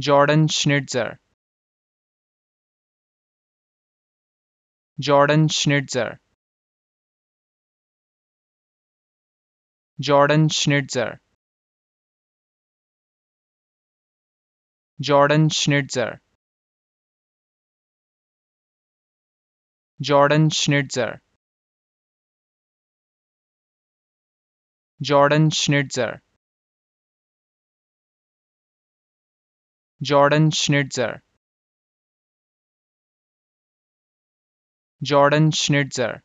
Jordan Schnitzer Jordan Schnitzer Jordan Schnitzer Jordan Schnitzer Jordan Schnitzer Jordan Schnitzer Jordan Schnitzer Jordan Schnitzer